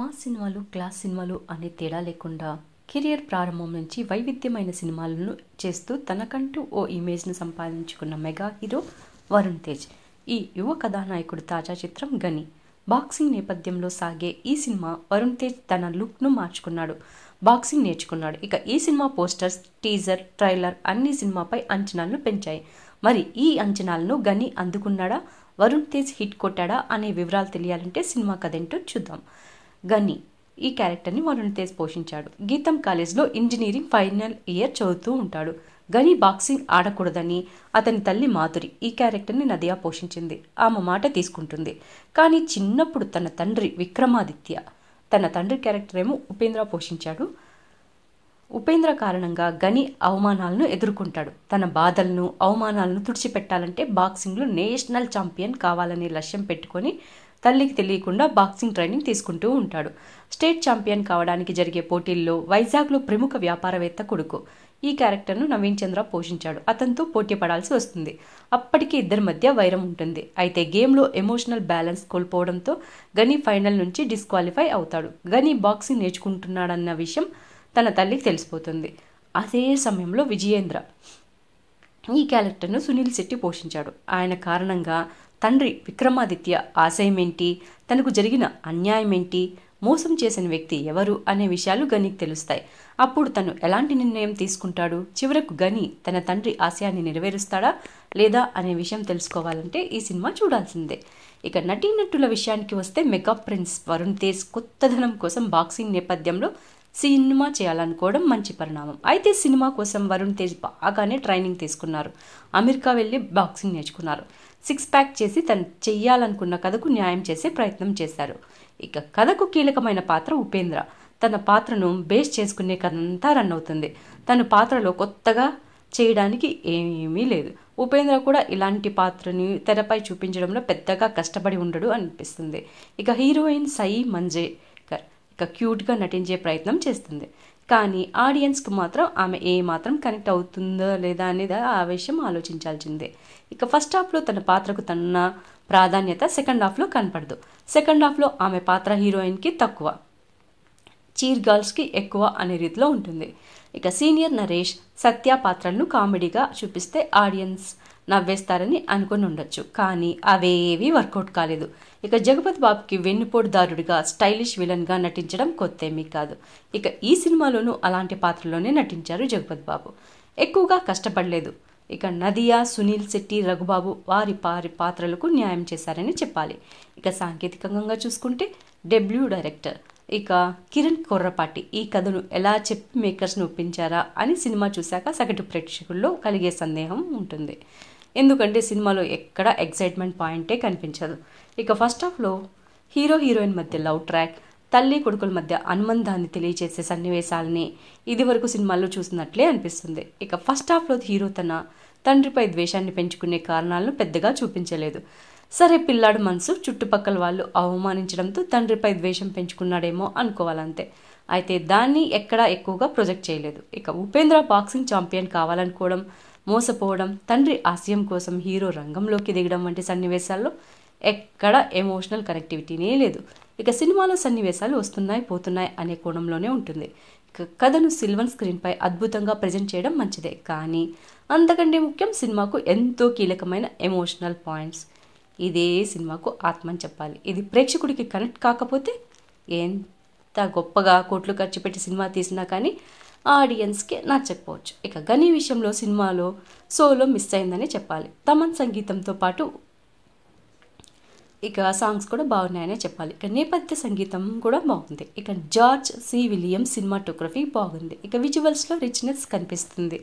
మా సినిమాలు క్లాస్ సినిమాలు అనే తేడా లేకుండా కెరియర్ ప్రారంభం నుంచి వైవిధ్యమైన సినిమాలను చేస్తూ తనకంటూ ఓ ఇమేజ్ను సంపాదించుకున్న మెగా హీరో వరుణ్ తేజ్ ఈ యువ కథానాయకుడు తాజా చిత్రం గని బాక్సింగ్ నేపథ్యంలో సాగే ఈ సినిమా వరుణ్ తేజ్ తన లుక్ను మార్చుకున్నాడు బాక్సింగ్ నేర్చుకున్నాడు ఇక ఈ సినిమా పోస్టర్స్ టీజర్ ట్రైలర్ అన్ని సినిమాపై అంచనాలను పెంచాయి మరి ఈ అంచనాలను గని అందుకున్నాడా వరుణ్ తేజ్ హిట్ కొట్టాడా అనే వివరాలు తెలియాలంటే సినిమా ఏంటో చూద్దాం గని ఈ క్యారెక్టర్ని వరుణ్ తేజ్ పోషించాడు గీతం కాలేజ్లో ఇంజనీరింగ్ ఫైనల్ ఇయర్ చదువుతూ ఉంటాడు గని బాక్సింగ్ ఆడకూడదని అతని తల్లి మాధురి ఈ క్యారెక్టర్ని నదియా పోషించింది ఆమె మాట తీసుకుంటుంది కానీ చిన్నప్పుడు తన తండ్రి విక్రమాదిత్య తన తండ్రి క్యారెక్టర్ ఏమో ఉపేంద్ర పోషించాడు ఉపేంద్ర కారణంగా గని అవమానాలను ఎదుర్కొంటాడు తన బాధలను అవమానాలను తుడిచిపెట్టాలంటే బాక్సింగ్లో నేషనల్ ఛాంపియన్ కావాలనే లక్ష్యం పెట్టుకొని తల్లికి తెలియకుండా బాక్సింగ్ ట్రైనింగ్ తీసుకుంటూ ఉంటాడు స్టేట్ ఛాంపియన్ కావడానికి జరిగే పోటీల్లో వైజాగ్లో ప్రముఖ వ్యాపారవేత్త కొడుకు ఈ క్యారెక్టర్ను నవీన్ చంద్ర పోషించాడు అతనితో పోటీ పడాల్సి వస్తుంది అప్పటికి ఇద్దరి మధ్య వైరం ఉంటుంది అయితే గేమ్లో ఎమోషనల్ బ్యాలెన్స్ కోల్పోవడంతో గని ఫైనల్ నుంచి డిస్క్వాలిఫై అవుతాడు గని బాక్సింగ్ నేర్చుకుంటున్నాడన్న విషయం తన తల్లికి తెలిసిపోతుంది అదే సమయంలో విజయేంద్ర ఈ క్యారెక్టర్ను సునీల్ శెట్టి పోషించాడు ఆయన కారణంగా తండ్రి విక్రమాదిత్య ఆశయమేంటి తనకు జరిగిన అన్యాయమేంటి మోసం చేసిన వ్యక్తి ఎవరు అనే విషయాలు గనికి తెలుస్తాయి అప్పుడు తను ఎలాంటి నిర్ణయం తీసుకుంటాడు చివరకు గని తన తండ్రి ఆశయాన్ని నెరవేరుస్తాడా లేదా అనే విషయం తెలుసుకోవాలంటే ఈ సినిమా చూడాల్సిందే ఇక నటీనటుల విషయానికి వస్తే మెగా ప్రిన్స్ వరుణ్ తేజ్ ధనం కోసం బాక్సింగ్ నేపథ్యంలో సినిమా చేయాలనుకోవడం మంచి పరిణామం అయితే సినిమా కోసం వరుణ్ తేజ్ బాగానే ట్రైనింగ్ తీసుకున్నారు అమెరికా వెళ్ళి బాక్సింగ్ నేర్చుకున్నారు సిక్స్ ప్యాక్ చేసి తను చెయ్యాలనుకున్న కథకు న్యాయం చేసే ప్రయత్నం చేశారు ఇక కథకు కీలకమైన పాత్ర ఉపేంద్ర తన పాత్రను బేస్ చేసుకునే కథంతా రన్ అవుతుంది తన పాత్రలో కొత్తగా చేయడానికి ఏమీ లేదు ఉపేంద్ర కూడా ఇలాంటి పాత్రని తెరపై చూపించడంలో పెద్దగా కష్టపడి ఉండడు అనిపిస్తుంది ఇక హీరోయిన్ సై మంజేకర్ ఇక క్యూట్గా నటించే ప్రయత్నం చేస్తుంది కానీ ఆడియన్స్కి మాత్రం ఆమె ఏ మాత్రం కనెక్ట్ అవుతుందో లేదా అనేది ఆ విషయం ఆలోచించాల్సిందే ఇక ఫస్ట్ హాఫ్లో తన పాత్రకు తన్న ప్రాధాన్యత సెకండ్ హాఫ్లో కనపడదు సెకండ్ హాఫ్లో ఆమె పాత్ర హీరోయిన్కి తక్కువ చీర్ గర్ల్స్కి ఎక్కువ అనే రీతిలో ఉంటుంది ఇక సీనియర్ నరేష్ సత్య పాత్రలను కామెడీగా చూపిస్తే ఆడియన్స్ నవ్వేస్తారని అనుకుని ఉండొచ్చు కానీ అవేవీ వర్కౌట్ కాలేదు ఇక జగపతి బాబుకి వెన్నుపోటుదారుడిగా స్టైలిష్ విలన్గా నటించడం కొత్తేమీ కాదు ఇక ఈ సినిమాలోనూ అలాంటి పాత్రలోనే నటించారు జగపతి బాబు ఎక్కువగా కష్టపడలేదు ఇక నదియా సునీల్ శెట్టి రఘుబాబు వారి వారి పాత్రలకు న్యాయం చేశారని చెప్పాలి ఇక సాంకేతికంగా చూసుకుంటే డెబ్ల్యూ డైరెక్టర్ ఇక కిరణ్ కొర్రపాటి ఈ కథను ఎలా చెప్పి మేకర్స్ని ఒప్పించారా అని సినిమా చూశాక సగటు ప్రేక్షకుల్లో కలిగే సందేహం ఉంటుంది ఎందుకంటే సినిమాలో ఎక్కడ ఎగ్జైట్మెంట్ పాయింటే కనిపించదు ఇక ఫస్ట్ హాఫ్లో హీరో హీరోయిన్ మధ్య లవ్ ట్రాక్ తల్లి కొడుకుల మధ్య అనుబంధాన్ని తెలియజేసే సన్నివేశాలని ఇదివరకు సినిమాల్లో చూసినట్లే అనిపిస్తుంది ఇక ఫస్ట్ హాఫ్లో హీరో తన తండ్రిపై ద్వేషాన్ని పెంచుకునే కారణాలను పెద్దగా చూపించలేదు సరే పిల్లాడు మనసు చుట్టుపక్కల వాళ్ళు అవమానించడంతో తండ్రిపై ద్వేషం పెంచుకున్నాడేమో అనుకోవాలంతే అయితే దాన్ని ఎక్కడా ఎక్కువగా ప్రొజెక్ట్ చేయలేదు ఇక ఉపేంద్ర బాక్సింగ్ ఛాంపియన్ కావాలనుకోవడం మోసపోవడం తండ్రి ఆశయం కోసం హీరో రంగంలోకి దిగడం వంటి సన్నివేశాల్లో ఎక్కడ ఎమోషనల్ కనెక్టివిటీనే లేదు ఇక సినిమాలో సన్నివేశాలు వస్తున్నాయి పోతున్నాయి అనే కోణంలోనే ఉంటుంది కథను సిల్వన్ స్క్రీన్పై అద్భుతంగా ప్రజెంట్ చేయడం మంచిదే కానీ అంతకంటే ముఖ్యం సినిమాకు ఎంతో కీలకమైన ఎమోషనల్ పాయింట్స్ ఇదే సినిమాకు ఆత్మ అని చెప్పాలి ఇది ప్రేక్షకుడికి కనెక్ట్ కాకపోతే ఎంత గొప్పగా కోట్లు ఖర్చు పెట్టి సినిమా తీసినా కానీ ఆడియన్స్కి నచ్చకపోవచ్చు ఇక గని విషయంలో సినిమాలో సోలో మిస్ అయిందని చెప్పాలి తమన్ సంగీతంతో పాటు ఇక సాంగ్స్ కూడా బాగున్నాయనే చెప్పాలి ఇక నేపథ్య సంగీతం కూడా బాగుంది ఇక జార్జ్ సి విలియం సినిమాటోగ్రఫీ బాగుంది ఇక విజువల్స్లో రిచ్నెస్ కనిపిస్తుంది